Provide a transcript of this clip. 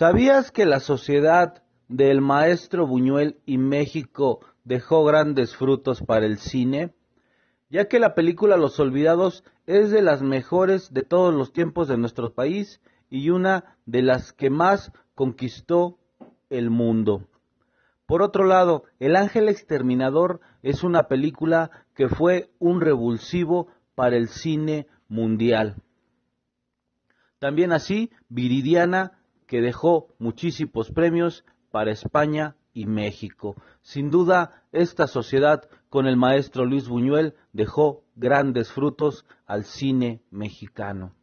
¿Sabías que la sociedad del maestro Buñuel y México dejó grandes frutos para el cine? Ya que la película Los Olvidados es de las mejores de todos los tiempos de nuestro país y una de las que más conquistó el mundo. Por otro lado, El Ángel Exterminador es una película que fue un revulsivo para el cine mundial. También así, Viridiana que dejó muchísimos premios para España y México. Sin duda, esta sociedad con el maestro Luis Buñuel dejó grandes frutos al cine mexicano.